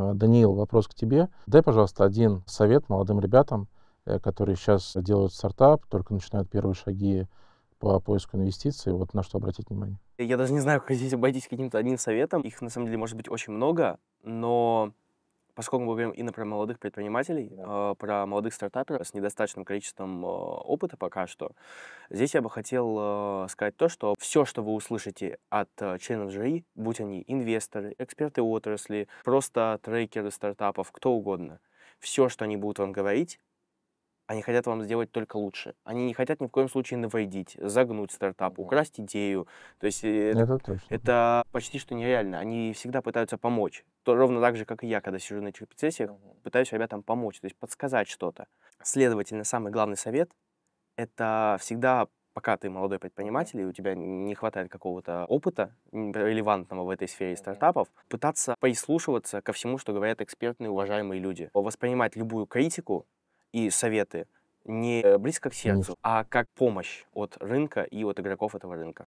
А, Даниил, вопрос к тебе. Дай, пожалуйста, один совет молодым ребятам, э, которые сейчас делают стартап, только начинают первые шаги по поиску инвестиций, вот на что обратить внимание? Я даже не знаю, как здесь обойтись каким-то одним советом. Их, на самом деле, может быть очень много, но Поскольку мы говорим и про молодых предпринимателей, да. А, про молодых стартаперов с недостаточным количеством а, опыта пока что, здесь я бы хотел а, сказать то, что все, что вы услышите от членов жюри, будь они инвесторы, эксперты отрасли, просто трекеры стартапов, кто угодно, все, что они будут вам говорить, они хотят вам сделать только лучше. Они не хотят ни в коем случае наводить, загнуть стартап, украсть идею. То есть э, это, это, это почти что нереально. Они всегда пытаются помочь. То, ровно так же, как и я, когда сижу на этих процессиях, пытаюсь ребятам помочь, то есть подсказать что-то. Следовательно, самый главный совет — это всегда пока ты молодой предприниматель, и у тебя не хватает какого-то опыта релевантного в этой сфере стартапов, пытаться прислушиваться ко всему, что говорят экспертные, уважаемые люди. Воспринимать любую критику и советы не э, близко к сердцу, а как помощь от рынка и от игроков этого рынка.